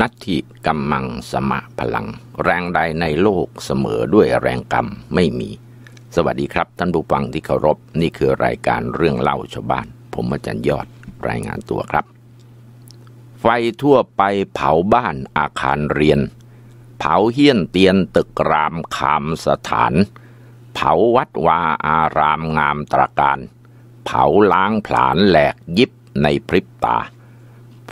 นัตถิกัมมังสมะพลัง แรงใดในโลกเสมอด้วยแรงกรรมไม่มี สวัสดีครับท่านผู้ฟังที่เคารพนี่คือรายการเรื่องเล่าชาวบ้านผมอาจารย์ยอด รายงานตัวครับ ไฟทั่วไปเผาบ้านอาคารเรียน เผาเฮี้ยนเตียนตึกรามคามสถาน เผาวัดวาอารามงามตราการ เผาล้างผลาญแหลกยิบในพริบตา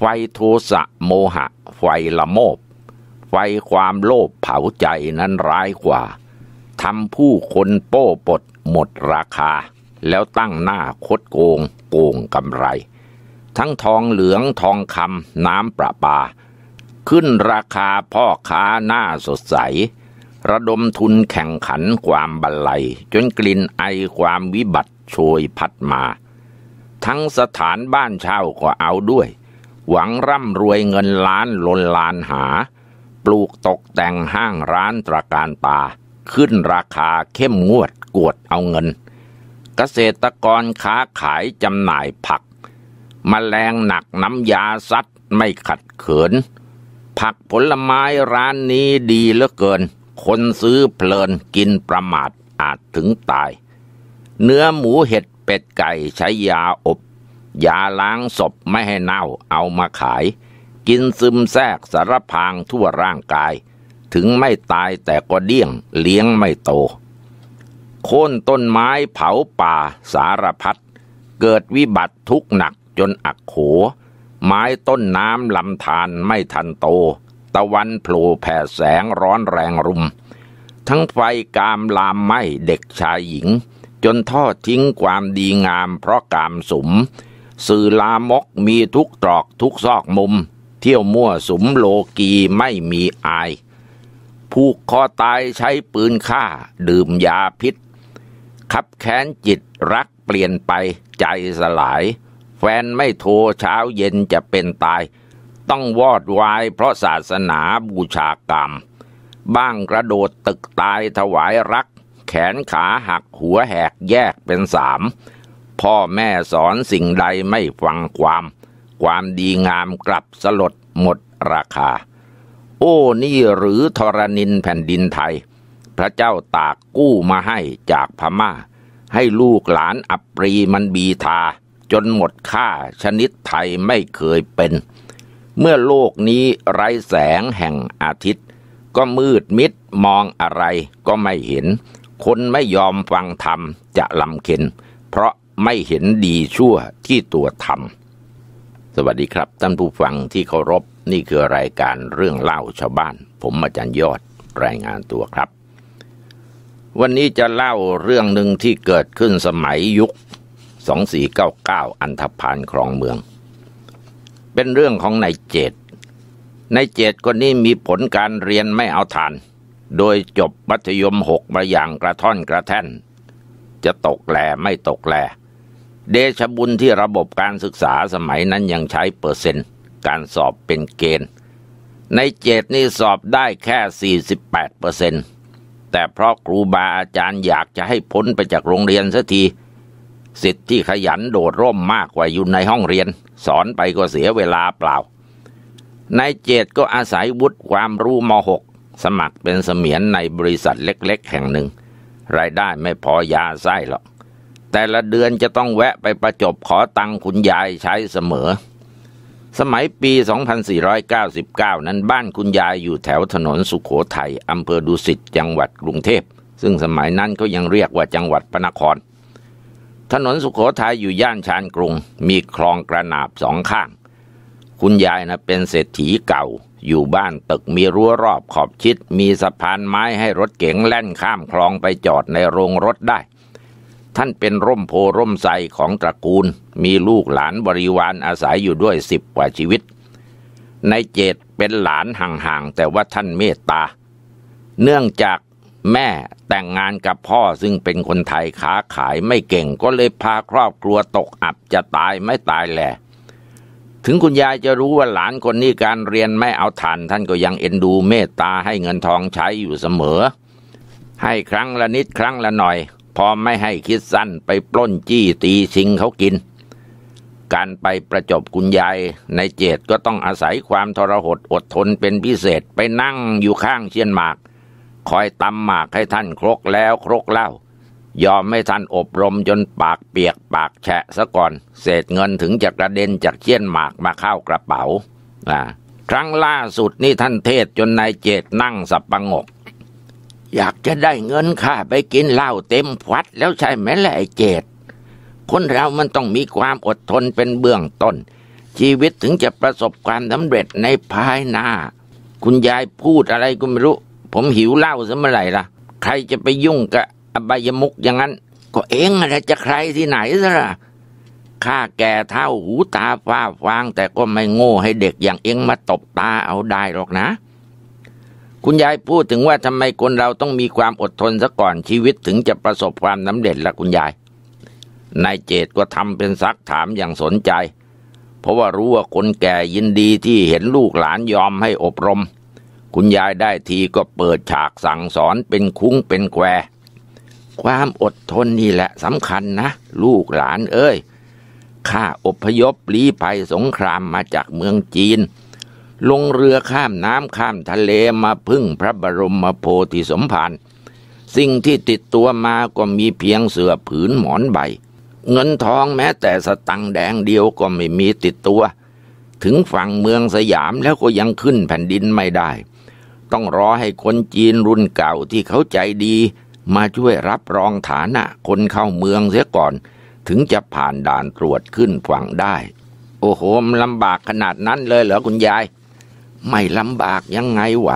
ไฟโทสะโมหะ ไฟละโมบไฟความโลภเผาใจนั้นร้ายกว่า ทำผู้คนโป้ปดหมดราคา แล้วตั้งหน้าคดโกงโกงกำไร ทั้งทองเหลืองทองคำน้ำประปา ขึ้นราคาพ่อค้าหน้าสดใส ระดมทุนแข่งขันความบันไลจนกลิ่นไอความวิบัติโชยพัดมา ทั้งสถานบ้านเช่าก็เอาด้วยหวังร่ำรวยเงินล้านลนลานหา ปลูกตกแต่งห้างร้านตระการตา ขึ้นราคาเข้มงวดกวดเอาเงิน เกษตรกรค้าขายจำหน่ายผักมแมลงหนักน้ำยาซัดไม่ขัดเขิน ผักผลไม้ร้านนี้ดีเหลือเกิน คนซื้อเพลินกินประมาทอาจถึงตาย เนื้อหมูเห็ดเป็ดไก่ใช้ยาอบยาล้างศพไม่ให้เน่าเอามาขาย กินซึมแทรกสารพางทั่วร่างกาย ถึงไม่ตายแต่ก็เดี้ยงเลี้ยงไม่โต โค่นต้นไม้เผาป่าสารพัดเกิดวิบัติทุกหนักจนอักโข ไม้ต้นน้ำลำธารไม่ทันโต ตะวันโผล่แผ่แสงร้อนแรงรุม ทั้งไฟกามลามไหมเด็กชายหญิง จนทอดทิ้งความดีงามเพราะกามสมสื่อลามกมีทุกตรอกทุกซอกมุม เที่ยวมั่วสุมโลกีไม่มีอายผูกคอตายใช้ปืนฆ่า ดื่มยาพิษ ขับแค้นจิตรักเปลี่ยนไปใจสลาย แฟนไม่โทรเช้าเย็นจะเป็นตาย ต้องวอดวายเพราะศาสนาบูชากรรม บ้างกระโดดตึกตายถวายรัก แขนขาหักหัวแหกแยกเป็นสามพ่อแม่สอนสิ่งใดไม่ฟังความ ความดีงามกลับสลดหมดราคา โอ้นี่หรือธรณินแผ่นดินไทย พระเจ้าตากกู้มาให้จากพมา่า ให้ลูกหลานอัปรีมันบีทา จนหมดค่าชนิดไทยไม่เคยเป็น เมื่อโลกนี้ไร้แสงแห่งอาทิตย์ ก็มืดมิดมองอะไรก็ไม่เห็น คนไม่ยอมฟังธรรมจะลำเค็น เพราะไม่เห็นดีชั่วที่ตัวทำสวัสดีครับท่านผู้ฟังที่เคารพนี่คือรายการเรื่องเล่าชาวบ้าน ผมอาจารย์ยอดรายงานตัวครับ วันนี้จะเล่าเรื่องหนึ่งที่เกิดขึ้นสมัยยุค2499 อันธพาลครองเมือง เป็นเรื่องของนายเจตนายเจตคนนี้มีผลการเรียนไม่เอาทาน โดยจบมัธยมหกมาอย่างกระท่อนกระแท่น จะตกแหลไม่ตกแหลเดชบุญที่ระบบการศึกษาสมัยนั้นยังใช้เปอร์เซ็นต์ การสอบเป็นเกณฑ์ ในเจดนี่สอบได้แค่ 48 เปอร์เซ็นต์ แต่เพราะครูบาอาจารย์อยากจะให้พ้นไปจากโรงเรียนสักทีสิทธิ์ที่ขยันโดดร่มมากกว่าอยู่ในห้องเรียน สอนไปก็เสียเวลาเปล่านายเจตก็อาศัยวุฒิความรู้ม .6 สมัครเป็นเสมียนในบริษัทเล็กๆแห่งหนึ่ง รายได้ไม่พอยาไส้หรอกแต่ละเดือนจะต้องแวะไปประจบขอตังคุณยายใช้เสมอ สมัยปี 2499 นั้นบ้านคุณยายอยู่แถวถนนสุขโขทัยอำเภอดุสิตจังหวัดกรุงเทพ ซึ่งสมัยนั้นก็ยังเรียกว่าจังหวัดพระนคร ถนนสุขโขทัยอยู่ย่านชานกรุง มีคลองกระนาบสองข้าง คุณยายนะเป็นเศรษฐีเก่า อยู่บ้านตึกมีรั้วรอบขอบชิด มีสะพานไม้ให้รถเก๋งแล่นข้ามคลองไปจอดในโรงรถได้ท่านเป็นร่มโพร่มไทรของตระกูล มีลูกหลานบริวารอาศัยอยู่ด้วยสิบกว่าชีวิต ในเจตเป็นหลานห่างๆ แต่ว่าท่านเมตตา เนื่องจากแม่แต่งงานกับพ่อซึ่งเป็นคนไทยค้าขายไม่เก่ง ก็เลยพาครอบครัวตกอับจะตายไม่ตายแหละ ถึงคุณยายจะรู้ว่าหลานคนนี้การเรียนไม่เอาทัน ท่านก็ยังเอ็นดูเมตตาให้เงินทองใช้อยู่เสมอ ให้ครั้งละนิดครั้งละหน่อยพอไม่ให้คิดสั้นไปปล้นจี้ตีชิงเขากิน การไปประจบกุญยายในเจตก็ต้องอาศัยความทรหดอดทนเป็นพิเศษไปนั่งอยู่ข้างเชียนหมาก คอยตำหมากให้ท่าน ครกแล้วครกเล่า ยอมไม่ท่านอบรมจนปากเปียกปากแฉะซะก่อนเศษเงินถึงจะกระเด็นจากเชียนหมากมาเข้ากระเป๋าาครั้งล่าสุดนี่ท่านเทศจนนายเจตนั่งสับประงกอยากจะได้เงินค่าไปกินเหล้าเต็มพัดแล้วใช่ไหมแหละไอ้เจดคนเรามันต้องมีความอดทนเป็นเบื้องต้น ชีวิตถึงจะประสบความสำเร็จในภายหน้าคุณยายพูดอะไรก็ไม่รู้ ผมหิวเหล้าซะเมื่อไหร่ล่ะ ใครจะไปยุ่งกับอบายมุกอย่างนั้น ก็เองอะไรจะใครที่ไหนซะล่ะ ข้าแก่เท่าหูตาฟ้าฟาง แต่ก็ไม่โง่ให้เด็กอย่างเองมาตบตาเอาได้หรอกนะคุณยายพูดถึงว่าทำไมคนเราต้องมีความอดทนซะก่อนชีวิตถึงจะประสบความสำเร็จละคุณยาย นายเจตก็ทำเป็นซักถามอย่างสนใจ เพราะว่ารู้ว่าคนแก่ยินดีที่เห็นลูกหลานยอมให้อบรม คุณยายได้ทีก็เปิดฉากสั่งสอนเป็นคุ้งเป็นแควความอดทนนี่แหละสำคัญนะ ลูกหลานเอ้ยข้าอพยพลี้ภัยสงครามมาจากเมืองจีนลงเรือข้ามน้ำข้ามทะเลมาพึ่งพระบรมโพธิสมภารสิ่งที่ติดตัวมาก็มีเพียงเสื้อผืนหมอนใบ เงินทองแม้แต่สตังแดงเดียวก็ไม่มีติดตัว ถึงฝั่งเมืองสยามแล้วก็ยังขึ้นแผ่นดินไม่ได้ ต้องรอให้คนจีนรุ่นเก่าที่เขาใจดีมาช่วยรับรองฐานะ คนเข้าเมืองเสียก่อน ถึงจะผ่านด่านตรวจขึ้นฝั่งได้ โอ้โหลำบากขนาดนั้นเลยเหรอคุณยายไม่ลำบากยังไงไหว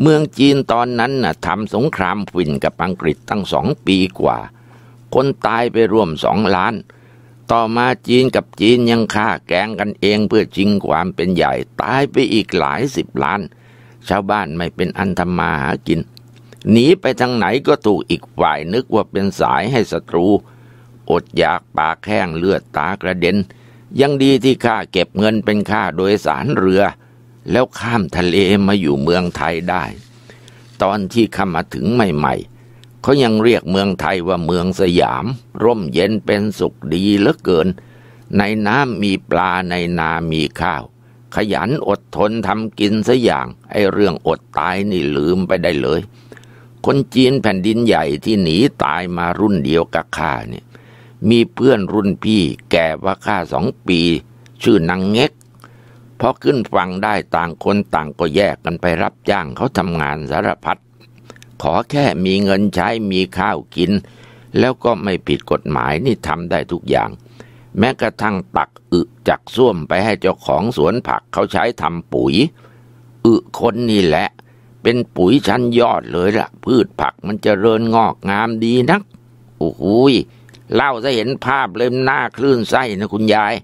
เมืองจีนตอนนั้นนะ่ะทำสงครามฝิ่นกับ อังกฤษตั้งสองปีกว่า คนตายไปรวมสองล้าน ต่อมาจีนกับจีนยังฆ่าแกงกันเองเพื่อชิงความเป็นใหญ่ ตายไปอีกหลายสิบล้าน ชาวบ้านไม่เป็นอันทำมาหากิน หนีไปทางไหนก็ถูกอีกฝ่ายนึกว่าเป็นสายให้ศัตรู อดอยากปากแห้งเลือดตากระเด็น ยังดีที่ข้าเก็บเงินเป็นค่าโดยสารเรือแล้วข้ามทะเลมาอยู่เมืองไทยได้ ตอนที่เข้ามาถึงใหม่ ๆ เขายังเรียกเมืองไทยว่าเมืองสยาม ร่มเย็นเป็นสุขดีเหลือเกิน ในน้ำมีปลาในนา มีข้าว ขยันอดทนทำกินสัอย่าง ไอเรื่องอดตายนี่ลืมไปได้เลย คนจีนแผ่นดินใหญ่ที่หนีตายมารุ่นเดียวกับข้าเนี่ยมีเพื่อนรุ่นพี่ แก่ว่าข้าสองปี ชื่อนางเง็กพอขึ้นฟังได้ต่างคนต่างก็แยกกันไปรับจ้างเขาทำงานสารพัดขอแค่มีเงินใช้มีข้าวกินแล้วก็ไม่ผิดกฎหมายนี่ทำได้ทุกอย่าง แม้กระทั่งตักอึจากส้วมไปให้เจ้าของสวนผักเขาใช้ทำปุ๋ย อึคนนี่แหละเป็นปุ๋ยชั้นยอดเลยละ่ะ พืชผักมันจเจริญงอกงามดีนักโอ้โหเล่าจะเห็นภาพเลยหน้าคลื่นไส้นะคุณยาย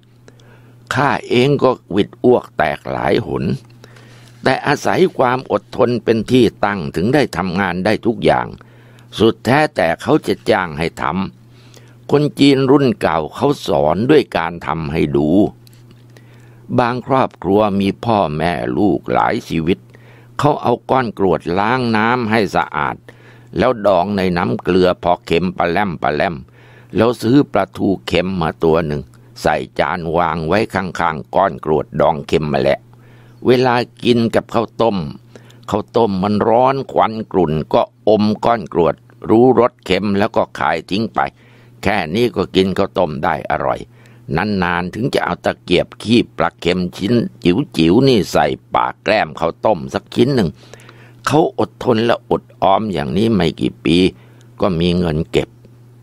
ข้าเองก็วิดอ้วกแตกหลายหน แต่อาศัยความอดทนเป็นที่ตั้งถึงได้ทำงานได้ทุกอย่าง สุดแท้แต่เขาจะจ้างให้ทำ คนจีนรุ่นเก่าเขาสอนด้วยการทำให้ดู บางครอบครัวมีพ่อแม่ลูกหลายชีวิต เขาเอาก้อนกรวดล้างน้ำให้สะอาด แล้วดองในน้ำเกลือพอเค็มปลาแลมปลาแลมแล้วซื้อปลาทูเค็มมาตัวหนึ่งใส่จานวางไว้ข้าง ๆก้อนกรวดดองเค็มมาแหละ เวลากินกับข้าวต้มข้าวต้มมันร้อนควันกลุ่น ก็อมก้อนกรวด รู้รสเค็มแล้วก็ขายทิ้งไป แค่นี้ก็กินข้าวต้มได้อร่อย นานๆถึงจะเอาตะเกียบขีบปลาเค็มชิ้นจิ๋วๆนี่ใส่ปากแกล้มข้าวต้มสักชิ้นหนึ่งเขาอดทนและอดออมอย่างนี้ไม่กี่ปี ก็มีเงินเก็บ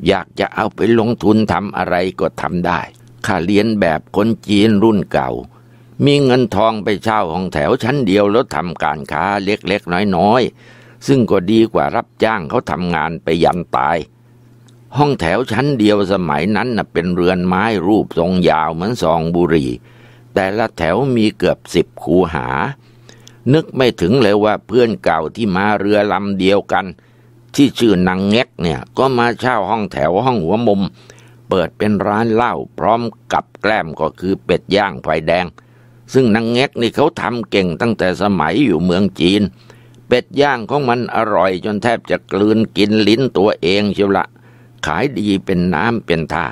อยากจะเอาไปลงทุนทำอะไรก็ทำได้ข้าเรียนแบบคนจีนรุ่นเก่า มีเงินทองไปเช่าของแถวชั้นเดียวแล้วทำการค้าเล็กๆน้อยๆ ซึ่งก็ดีกว่ารับจ้างเขาทำงานไปยันตาย ห้องแถวชั้นเดียวสมัยนั้นนะเป็นเรือนไม้รูปทรงยาวเหมือนซองบุหรี่ แต่ละแถวมีเกือบสิบคูหา นึกไม่ถึงเลยว่าเพื่อนเก่าที่มาเรือลำเดียวกัน ที่ชื่อนางเง็กเนี่ยก็มาเช่าห้องแถวห้องหัวมุมเปิดเป็นร้านเหล้าพร้อมกับแกล้มก็คือเป็ดย่างไฟแดง ซึ่งนางเง็กนี่เขาทำเก่งตั้งแต่สมัยอยู่เมืองจีน เป็ดย่างของมันอร่อยจนแทบจะกลืนกินลิ้นตัวเองเชียวละ ขายดีเป็นน้ำเป็นท่า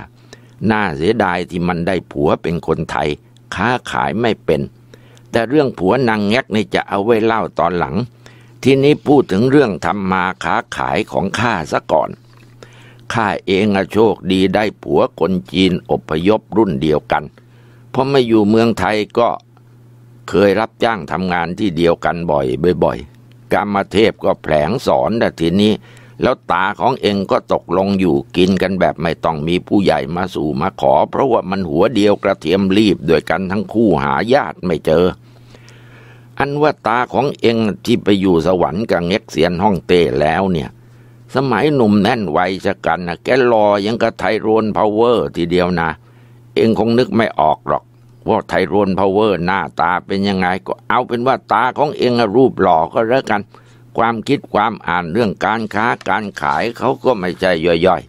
น่าเสียดายที่มันได้ผัวเป็นคนไทย ค้าขายไม่เป็น แต่เรื่องผัวนางเง็กนี่จะเอาไว้เล่าตอนหลัง ที่นี้พูดถึงเรื่องทำมาค้าขายของข้าซะก่อนข้าเองอะโชคดีได้ผัวคนจีนอพยพรุ่นเดียวกัน เพราะไม่อยู่เมืองไทยก็เคยรับจ้างทำงานที่เดียวกันบ่อยบ่อยกรรมเทพก็แผลงสอนแต่ทีนี้ แล้วตาของเองก็ตกลงอยู่กินกันแบบไม่ต้องมีผู้ใหญ่มาสู่มาขอ เพราะว่ามันหัวเดียวกระเทียมรีบด้วยกันทั้งคู่หาญาติไม่เจอ อันว่า ตาของเองที่ไปอยู่สวรรค์กับเง็กเสียนห้องเต้แล้วเนี่ยสมัยหนุ่มแน่นไวชะกันนะแกรอยังกับไทรรนพาวเวอร์ ทีเดียวนะเองคงนึกไม่ออกหรอก ว่าไทรรนพาวเวอร์หน้าตาเป็นยังไงก็เอาเป็นว่าตาของเองรูปหล่อก็แล้วกัน ความคิดความอ่านเรื่องการค้าการขายเขาก็ไม่ใช่ย่อย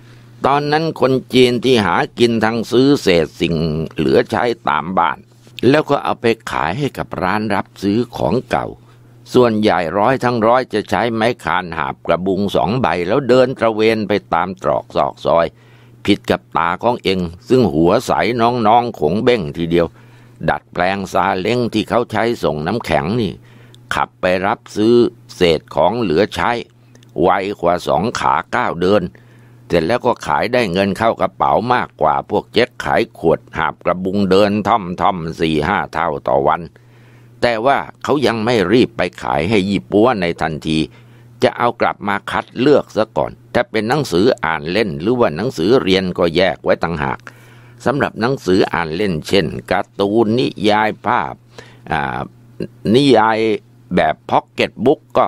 ๆ ตอนนั้นคนจีนที่หากินทางซื้อเศษสิ่งเหลือใช้ตามบ้าน แล้วก็เอาไปขายให้กับร้านรับซื้อของเก่าส่วนใหญ่ร้อยทั้งร้อยจะใช้ไม้คานหาบกระบุงสองใบแล้วเดินตระเวนไปตามตรอกซอกซอย ผิดกับตาของเองซึ่งหัวใสน้องๆของเบ้งทีเดียว ดัดแปลงซาเล้งที่เขาใช้ส่งน้ำแข็งนี่ ขับไปรับซื้อเศษของเหลือใช้ ไวกว่าสองขาก้าวเดิน เสร็จแล้วก็ขายได้เงินเข้ากระเป๋ามากกว่าพวกเจ๊กขายขวดหาบกระบุงเดินท่อมๆสี่ห้าเท่าต่อวันแต่ว่าเขายังไม่รีบไปขายให้ยี่ปัวในทันที จะเอากลับมาคัดเลือกซะก่อน ถ้าเป็นหนังสืออ่านเล่น หรือว่าหนังสือเรียนก็แยกไว้ต่างหากสำหรับหนังสืออ่านเล่นเช่นการ์ตูนนิยายภาพนิยายแบบพ็อกเก็ตบุ๊กก็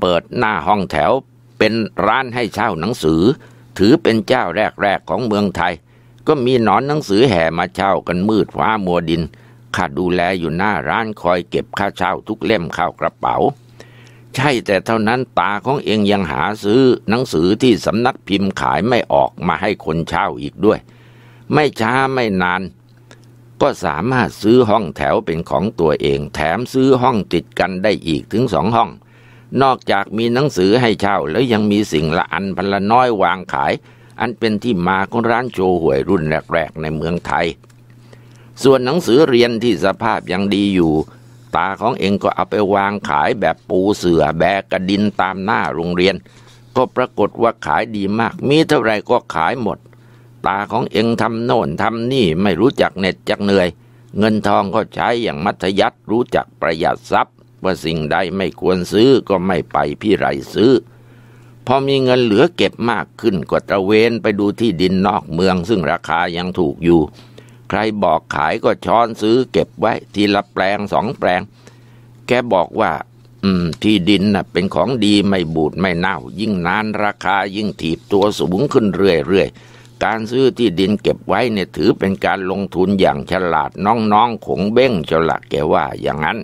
เปิดหน้าห้องแถวเป็นร้านให้เช่าหนังสือ ถือเป็นเจ้าแรกๆของเมืองไทย ก็มีหนอนหนังสือแห่มาเช่ากันมืดฟ้ามัวดินข้าดูแลอยู่หน้าร้านคอยเก็บค่าเช่าทุกเล่มเข้ากระเป๋า ใช่แต่เท่านั้นตาของเองยังหาซื้อหนังสือที่สำนักพิมพ์ขายไม่ออกมาให้คนเช่าอีกด้วย ไม่ช้าไม่นาน ก็สามารถซื้อห้องแถวเป็นของตัวเองแถมซื้อห้องติดกันได้อีกถึงสองห้อง นอกจากมีหนังสือให้เช่าแล้วยังมีสิ่งละอันพันละน้อยวางขาย อันเป็นที่มาของร้านโชห่วยรุ่นแรกๆ ในเมืองไทยส่วนหนังสือเรียนที่สภาพยังดีอยู่ ตาของเองก็เอาไปวางขายแบบปูเสือแบกกระดินตามหน้าโรงเรียน ก็ปรากฏว่าขายดีมากมีเท่าไรก็ขายหมด ตาของเองทำโน่นทำนี่ไม่รู้จักเหน็ดจักเหนื่อย เงินทองก็ใช้อย่างมัธยัตรู้จักประหยัดทรัพย์ ว่าสิ่งใดไม่ควรซื้อก็ไม่ไปพี่ไรซื้อ พอมีเงินเหลือเก็บมากขึ้นก็ตระเวนไปดูที่ดินนอกเมือง ซึ่งราคายังถูกอยู่ใครบอกขายก็ช้อนซื้อเก็บไว้ทีละแปลงสองแปลงแกบอกว่า อืม ที่ดินน่ะเป็นของดีไม่บูดไม่เน่า ยิ่งนานราคายิ่งถีบตัวสูงขึ้นเรื่อยๆ การซื้อที่ดินเก็บไว้เนี่ยถือเป็นการลงทุนอย่างฉลาดน้องๆขงเบ้งฉลาดแกว่าอย่างนั้น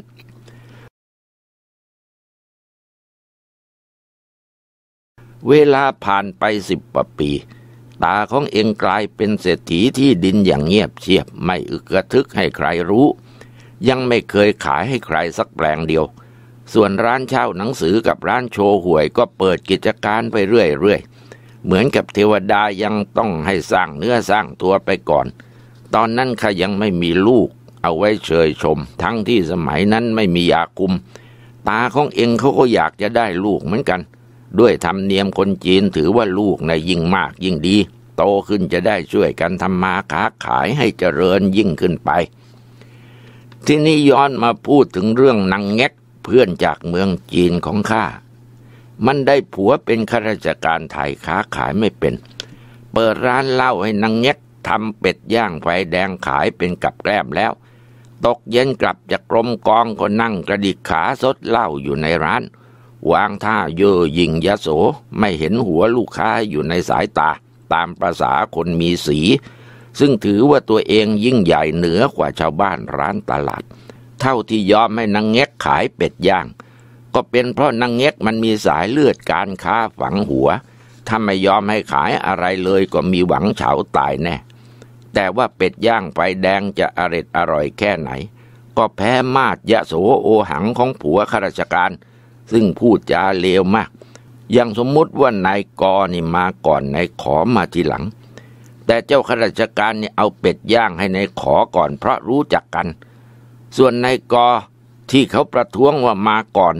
เวลาผ่านไปสิบปีตาของเองกลายเป็นเศรษฐีที่ดินอย่างเงียบเชียบไม่อึกระทึกให้ใครรู้ ยังไม่เคยขายให้ใครสักแปลงเดียว ส่วนร้านเช่าหนังสือกับร้านโชว์หวยก็เปิดกิจการไปเรื่อยๆเหมือนกับเทวดายังต้องให้สร้างเนื้อสร้างตัวไปก่อน ตอนนั้นข้ายังไม่มีลูกเอาไว้เชยชม ทั้งที่สมัยนั้นไม่มียาคุม ตาของเองเขาก็อยากจะได้ลูกเหมือนกันด้วยธรรมเนียมคนจีนถือว่าลูกในยิ่งมากยิ่งดี โตขึ้นจะได้ช่วยกันทำมาค้าขายให้เจริญยิ่งขึ้นไป ที่นี้ย้อนมาพูดถึงเรื่องนางแง็กเพื่อนจากเมืองจีนของข้ามันได้ผัวเป็นข้าราชการไทยค้าขายไม่เป็น เปิดร้านเหล้าให้นางแง็กทำเป็ดย่างไฟแดงขายเป็นกับแกล้มแล้ว ตกเย็นกลับจากกรมกองก็นั่งกระดิกขาสดเหล้าอยู่ในร้านวางท่าเย่อหยิ่งยโสไม่เห็นหัวลูกค้าอยู่ในสายตา ตามประษาคนมีสี ซึ่งถือว่าตัวเองยิ่งใหญ่เหนือกว่าชาวบ้านร้านตลาด เท่าที่ยอมให้นางเง็กขายเป็ดย่าง ก็เป็นเพราะนางเง็กมันมีสายเลือดการค้าฝังหัว ถ้าไม่ยอมให้ขายอะไรเลยก็มีหวังเฉาตายแน่แต่ว่าเป็ดย่างไฟแดงจะอร็ดอร่อยแค่ไหน ก็แพ้มาดยะโสโอหังของผัวข้าราชการซึ่งพูดจาเลวมากอย่างสมมุติว่านายกอนี่มาก่อนนายขอมาทีหลัง แต่เจ้าข้าราชการนี่เอาเป็ดย่างให้นายขอก่อนเพราะรู้จักกัน ส่วนนายกอที่เขาประท้วงว่ามาก่อน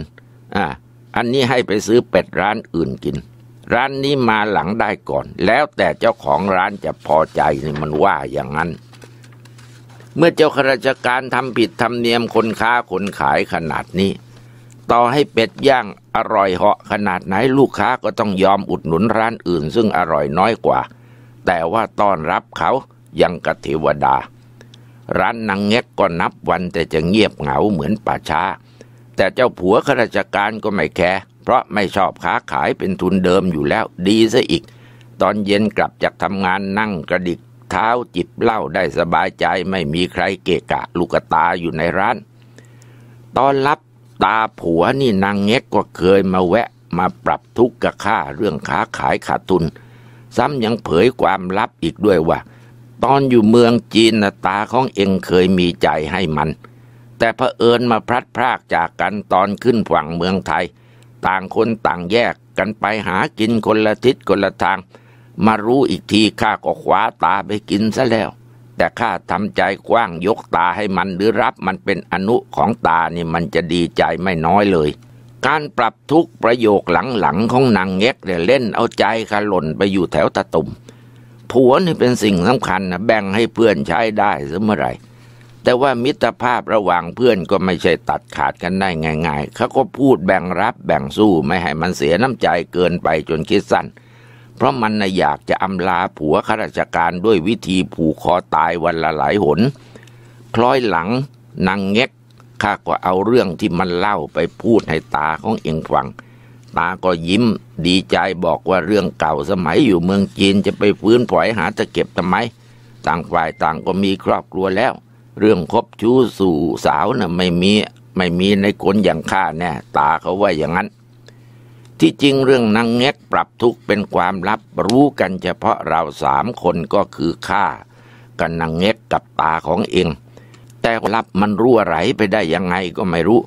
อ่า อันนี้ให้ไปซื้อเป็ดร้านอื่นกิน ร้านนี้มาหลังได้ก่อน แล้วแต่เจ้าของร้านจะพอใจนี่มันว่าอย่างนั้น เมื่อเจ้าข้าราชการทำผิดทำเนียมคนค้าคนขายขนาดนี้ต่อให้เป็ดย่าง อร่อยเหาะขนาดไหนลูกค้าก็ต้องยอมอุดหนุนร้านอื่น ซึ่งอร่อยน้อยกว่า แต่ว่าต้อนรับเขายังกะเทวดา ร้านนางเง็กก็นับวันแต่จะเงียบเหงาเหมือนป่าช้า แต่เจ้าผัวข้าราชการก็ไม่แคร์เพราะไม่ชอบค้าขายเป็นทุนเดิมอยู่แล้วดีซะอีก ตอนเย็นกลับจากทำงานนั่งกระดิกเท้าจิบเหล้าได้สบายใจไม่มีใครเกะกะลูกตาอยู่ในร้านตอนรับตาผัวนี่นางเง็กก็เคยมาแวะมาปรับทุกข์กับข้าเรื่องค้าขายขาดทุน ซ้ำยังเผยความลับอีกด้วยว่า ตอนอยู่เมืองจีนนะตาของเองเคยมีใจให้มัน แต่เผอิญมาพลัดพรากจากกันตอนขึ้นฝั่งเมืองไทย ต่างคนต่างแยกกันไปหากินคนละทิศคนละทาง มารู้อีกทีข้าก็คว้าตาไปกินซะแล้วแต่ข้าทำใจกว้างยกตาให้มันหรือรับมันเป็นอนุของตานี่มันจะดีใจไม่น้อยเลย การปรับทุกประโยคหลังๆ ของนางเง็กเนี่ยเล่นเอาใจขล่นไปอยู่แถวตะตุ่มผัวนี่เป็นสิ่งสำคัญนะแบ่งให้เพื่อนใช้ได้เสมอไร แต่ว่ามิตรภาพระหว่างเพื่อนก็ไม่ใช่ตัดขาดกันได้ง่ายๆ เขาก็พูดแบ่งรับแบ่งสู้ไม่ให้มันเสียน้ำใจเกินไปจนคิดสั้นเพราะมันนะอยากจะอำลาผัวข้าราชการด้วยวิธีผูกคอตายวันละหลายหน คล้อยหลังนางเง็กข้าก็เอาเรื่องที่มันเล่าไปพูดให้ตาของเองฟัง ตาก็ยิ้มดีใจบอกว่าเรื่องเก่าสมัยอยู่เมืองจีนจะไปฟื้นผ่อยหาตะเก็บทำไม ต่างฝ่ายต่างก็มีครอบครัวแล้ว เรื่องคบชู้สู่สาวนะ่ะไม่มีไม่มีในคนอย่างข้าแน่ตาเขาว่าอย่างนั้นที่จริงเรื่องนางเง็กปรับทุกเป็นความลับรู้กันเฉพาะเราสามคนก็คือ ข้า กับนางเง็กกับตาของเอง แต่ลับมันรั่วไหลไปได้ยังไงก็ไม่รู้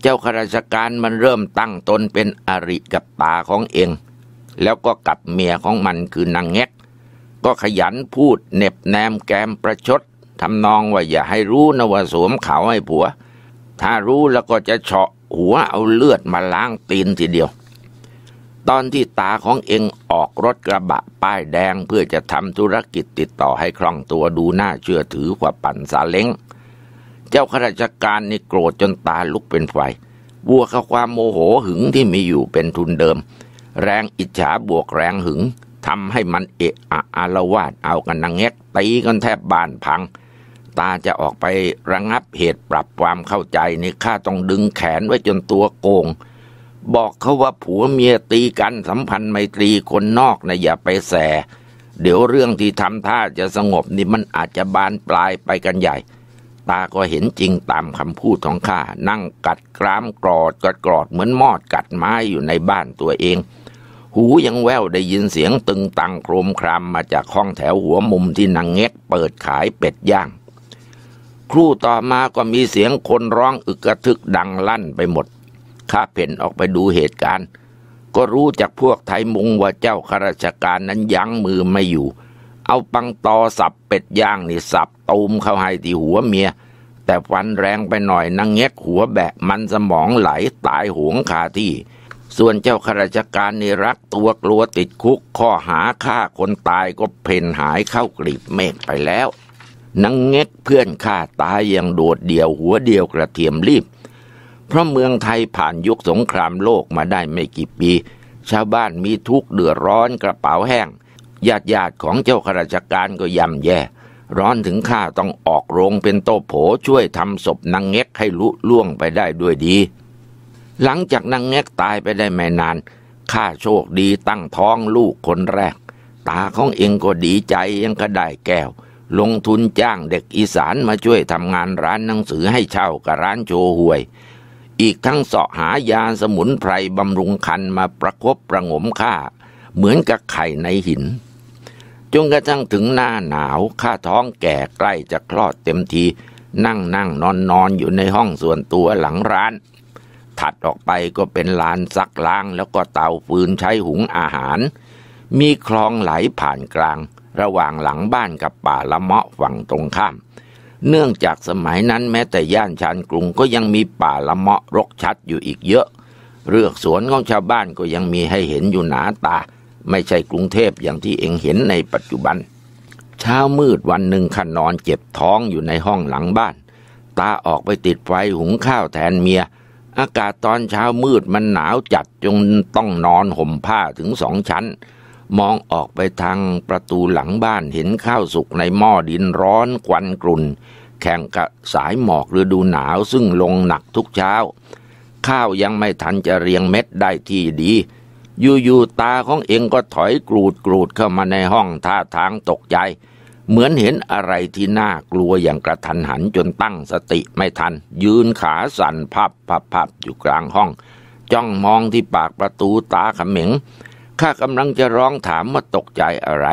เจ้าข้าราชการมันเริ่มตั้งตนเป็นอริกับตาของเอง แล้วก็กับเมียของมันคือนางเง็กก็ขยันพูดเน็บแนมแกมประชดทำนองว่าอย่าให้รู้นะว่าสวมเขาให้ผัว ถ้ารู้แล้วก็จะเฉาะหัวเอาเลือดมาล้างตีนทีเดียวตอนที่ตาของเองออกรถกระบะป้ายแดงเพื่อจะทำธุรกิจติดต่อให้คล่องตัวดูน่าเชื่อถือกว่าปั่นสาเล้ง เจ้าข้าราชการนี่โกรธจนตาลุกเป็นไฟบัวกับความโมโหหึงที่มีอยู่เป็นทุนเดิม แรงอิจฉาบวกแรงหึงทำให้มันเอะอะอารวาดเอากันนังเง็กตีกันแทบบานพัง ตาจะออกไประงับเหตุปรับความเข้าใจนี่ข้าต้องดึงแขนไว้จนตัวโกงบอกเขาว่าผัวเมียตีกันสัมพันธ์ไมตรีคนนอกนะอย่าไปแส เดี๋ยวเรื่องที่ทำท่าจะสงบนี่มันอาจจะบานปลายไปกันใหญ่ ตาก็เห็นจริงตามคำพูดของข้านั่งกัดกรามกรอดกัดกรอดเหมือนมอดกัดไม้อยู่ในบ้านตัวเอง หูยังแว่วได้ยินเสียงตึงตังโครมครามมาจากห้องแถวหัวมุมที่นางเง็กเปิดขายเป็ดย่าง ครู่ต่อมาก็มีเสียงคนร้องอึกกระทึกดังลั่นไปหมดข้าเพ่นออกไปดูเหตุการณ์ ก็รู้จากพวกไทยมุงว่าเจ้าข้าราชการนั้นยั้งมือไม่อยู่ เอาปังตอ สับเป็ดย่าง นี่ สับตูมเข้าให้ที่หัวเมีย แต่ฟันแรงไปหน่อย นางเง็กหัวแบะมันสมองไหลตายหวงคาที่ ส่วนเจ้าข้าราชการนี่รักตัวกลัวติดคุกข้อหาฆ่าคนตายก็เพ่นหายเข้ากลีบเมฆไปแล้ว นางเง็กเพื่อนข้าตายอย่างโดดเดี่ยวหัวเดียวกระเทียมรีบเพราะเมืองไทยผ่านยุคสงครามโลกมาได้ไม่กี่ปี ชาวบ้านมีทุกข์เดือดร้อนกระเป๋าแห้ง ญาติญาติของเจ้าข้าราชการก็ย่ำแย่ ร้อนถึงข้าต้องออกโรงเป็นโต๊ะโผช่วยทำศพนางเง็กให้ลุล่วงไปได้ด้วยดี หลังจากนางเง็กตายไปได้ไม่นาน ข้าโชคดีตั้งท้องลูกคนแรก ตาของเองก็ดีใจยังก็ได้แก้ว ลงทุนจ้างเด็กอีสานมาช่วยทำงานร้านหนังสือให้เช่ากับร้านโชห่วยอีกทั้งเสาะหายาสมุนไพร บำรุงคันมาประคบประงมข้า เหมือนกับไข่ในหินจนกระทั่งถึงหน้าหนาว ข้าท้องแก่ใกล้จะคลอดเต็มที นั่งนั่งนอนนอนอยู่ในห้องส่วนตัวหลังร้าน ถัดออกไปก็เป็นลานซักล้างแล้วก็เตาฟืนใช้หุงอาหาร มีคลองไหลผ่านกลาง ระหว่างหลังบ้านกับป่าละเมาะฝั่งตรงข้ามเนื่องจากสมัยนั้นแม้แต่ย่านชานกรุงก็ยังมีป่าละเมาะรกชัดอยู่อีกเยอะเรือกสวนของชาวบ้านก็ยังมีให้เห็นอยู่หนาตา ไม่ใช่กรุงเทพอย่างที่เองเห็นในปัจจุบัน เช้ามืดวันหนึ่งขานอนเจ็บท้องอยู่ในห้องหลังบ้าน ตาออกไปติดไฟหุงข้าวแทนเมีย อากาศตอนเช้ามืดมันหนาวจัดจนต้องนอนห่มผ้าถึงสองชั้นมองออกไปทางประตูหลังบ้านเห็นข้าวสุกในหม้อดินร้อน ควันกรุ่น แข่งกับสายหมอกฤดูหนาว ซึ่งลงหนักทุกเช้า ข้าวยังไม่ทันจะเรียงเม็ดได้ที่ดีอยู่ๆตาของเองก็ถอยกรูดกรูดเข้ามาในห้องท่าทางตกใจ เหมือนเห็นอะไรที่น่ากลัวอย่างกระทันหันจนตั้งสติไม่ทัน ยืนขาสั่นพับพับพับอยู่กลางห้อง จ้องมองที่ปากประตูตาขม็งข้ากำลังจะร้องถามว่าตกใจอะไร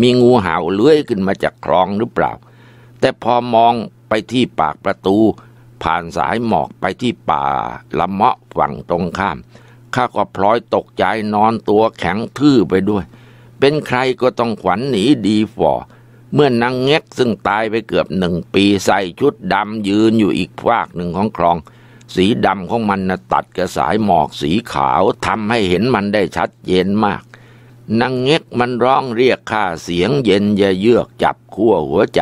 มีงูเห่าเลื้อยขึ้นมาจากคลองหรือเปล่า แต่พอมองไปที่ปากประตู ผ่านสายหมอกไปที่ป่าละเมาะฝั่งตรงข้าม ข้าก็พลอยตกใจนอนตัวแข็งทื่อไปด้วย เป็นใครก็ต้องขวัญหนีดีฝอเมื่อนางเง็กซึ่งตายไปเกือบหนึ่งปีใส่ชุดดำยืนอยู่อีกฟากหนึ่งของคลองสีดำของมันนะตัดกระสายหมอกสีขาวทำให้เห็นมันได้ชัดเจนมากนางเง็กมันร้องเรียกข้าเสียงเย็นยะเยือกจับขั้วหัวใจ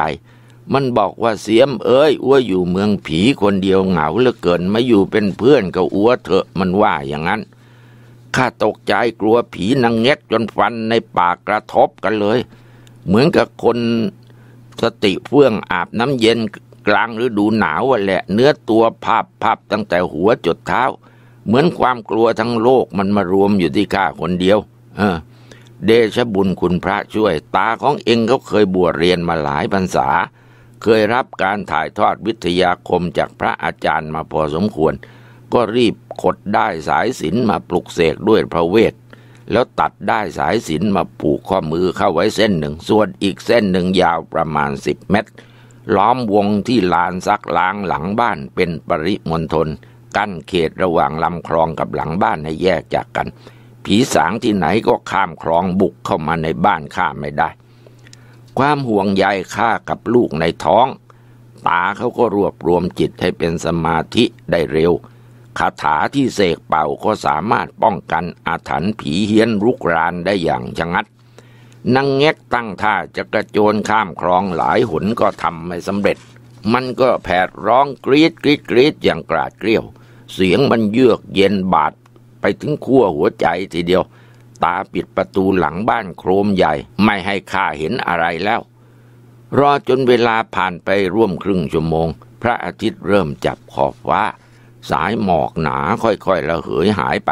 มันบอกว่าเสียม เอ้ยอ้วอยู่เมืองผีคนเดียวเหงาเหลือเกินมาอยู่เป็นเพื่อนกับอ้วเถอะมันว่าอย่างนั้นข้าตกใจกลัวผีนางเง็กจนฟันในปากกระทบกันเลย เหมือนกับคนสติเฟื่องอาบน้ำเย็นกลางฤดูหนาวแหละเนื้อตัวภาพภาพตั้งแต่หัวจดเท้า เหมือนความกลัวทั้งโลกมันมารวมอยู่ที่ข้าคนเดียว เออเดชบุญคุณพระช่วย ตาของเองเขาเคยบวชเรียนมาหลายพรรษา เคยรับการถ่ายทอดวิทยาคมจากพระอาจารย์มาพอสมควร ก็รีบขดได้สายศิลมาปลุกเสกด้วยพระเวทแล้วตัดได้สายศิลมาผูกข้อมือเข้าไว้เส้นหนึ่งส่วน อีกเส้นหนึ่งยาวประมาณสิบเมตรล้อมวงที่ลานซักล้างหลังบ้านเป็นปริมณฑลกั้นเขตระหว่างลำคลองกับหลังบ้านให้แยกจากกัน ผีสางที่ไหนก็ข้ามคลองบุกเข้ามาในบ้านข้าไม่ได้ ความห่วงใยข้ากับลูกในท้อง ตาเขาก็รวบรวมจิตให้เป็นสมาธิได้เร็วคาถาที่เสกเป่าก็สามารถป้องกันอาถรรพ์ผี เฮี้ยนรุกรานได้อย่างชะงัดนางเง็กตั้งท่าจะกระโจนข้ามคลองหลายหนก็ทำไม่สำเร็จ มันก็แผดร้องกรีดกรีดกรีดอย่างกราดเกลียว เสียงมันเยือกเย็นบาดไปถึงขั้วหัวใจทีเดียว ตาปิดประตูหลังบ้านโครมใหญ่ไม่ให้ข้าเห็นอะไรแล้ว รอจนเวลาผ่านไปร่วมครึ่งชั่วโมง พระอาทิตย์เริ่มจับขอบฟ้า สายหมอกหนาค่อยๆระเหยหายไป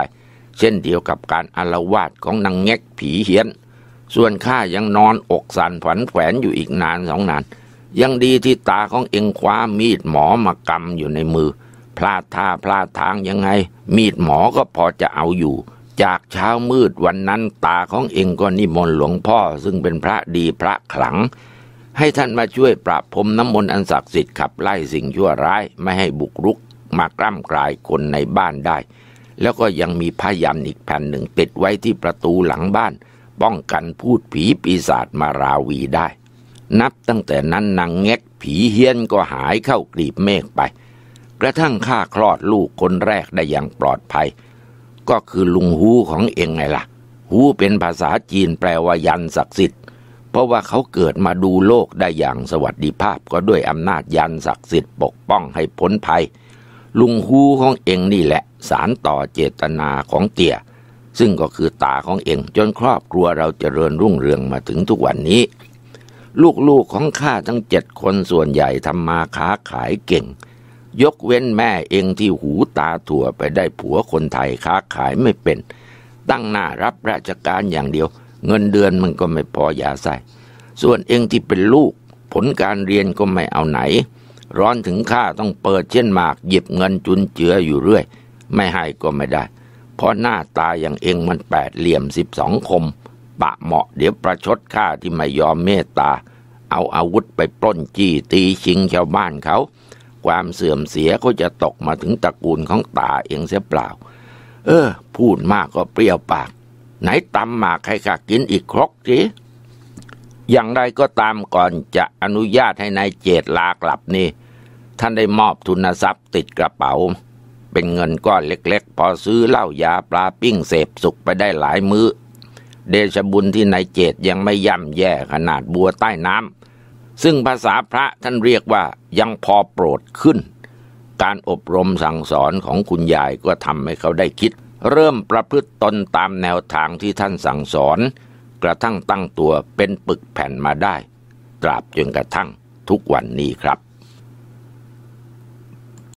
เช่นเดียวกับการอลาวาดของนางเง็กผีเฮียนส่วนข้ายังนอนอกสันผันแลนอยู่อีกนานสองนานยังดีที่ตาของเองคว้ามีดหมอมากำอยู่ในมือ พลาดท่าพลาดทางยังไง มีดหมอก็พอจะเอาอยู่ จากเช้ามืดวันนั้น ตาของเองก็นิมนต์หลวงพ่อซึ่งเป็นพระดีพระขลัง ให้ท่านมาช่วยปราบพรมน้ำมนต์อันศักดิ์สิทธิ์ขับไล่สิ่งชั่วร้ายไม่ให้บุกรุกมากร้ำกลายคนในบ้านได้ แล้วก็ยังมีพยันอีกแผ่นหนึ่งติดไว้ที่ประตูหลังบ้านป้องกันพูดผีปีศาจมาราวีได้ นับตั้งแต่นั้นนางเง็กผีเฮียนก็หายเข้ากลีบเมฆไป กระทั่งข้าคลอดลูกคนแรกได้อย่างปลอดภัย ก็คือลุงฮูของเองไงละ่ะฮูเป็นภาษาจีนแปลว่ายันศักดิ์สิทธิ์ เพราะว่าเขาเกิดมาดูโลกได้อย่างสวัสดิภาพ ก็ด้วยอำนาจยันศักดิ์สิทธิ์ปกป้องให้พ้นภัย ลุงฮูของเองนี่แหละสารต่อเจตนาของเตี่ยซึ่งก็คือตาของเองจนครอบครัวเราจเจริญรุ่งเรืองมาถึงทุกวันนี้ ลูกๆของข้าทั้งเจ็ดคนส่วนใหญ่ทำมาค้าขายเก่ง ยกเว้นแม่เองที่หูตาถั่วไปได้ผัวคนไทยค้าขายไม่เป็น ตั้งหน้ารับราชการอย่างเดียวเงินเดือนมันก็ไม่พออย่าใส่ ส่วนเองที่เป็นลูก ผลการเรียนก็ไม่เอาไหน ร้อนถึงข้าต้องเปิดเช่นหมากหยิบเงินจุนเจืออยู่เรื่อยไม่ให้ก็ไม่ได้เพราะหน้าตาอย่างเองมันแปดเหลี่ยมสิบสองคม ปะเหมาะเดี๋ยวประชดข้าที่ไม่ยอมเมตตา เอาอาวุธไปปล้นจี้ตีชิงชาวบ้านเขา ความเสื่อมเสียก็จะตกมาถึงตระกูลของตาเองเสียเปล่า เออ พูดมากก็เปรี้ยวปาก ไหนตำหมากให้ข้ากินอีกครกสิ อย่างไรก็ตามก่อนจะอนุญาตให้นายเจตลากลับนี่ ท่านได้มอบทุนทรัพย์ติดกระเป๋าเป็นเงินก้อนเล็กๆ พอซื้อเหล้ายาปลาปิ้งเสพสุกไปได้หลายมือ้อ เดชบุญที่นายเจตยังไม่ย่ำแย่ขนาดบัวใต้น้ำซึ่งภาษาพระท่านเรียกว่ายังพอโปรดขึ้น การอบรมสั่งสอนของคุณยายก็ทำให้เขาได้คิด เริ่มประพฤติตนตามแนวทางที่ท่านสั่งสอน กระทั่งตั้งตัวเป็นปึกแผ่นมาได้ ตราบจนกระทั่งทุกวันนี้ครับ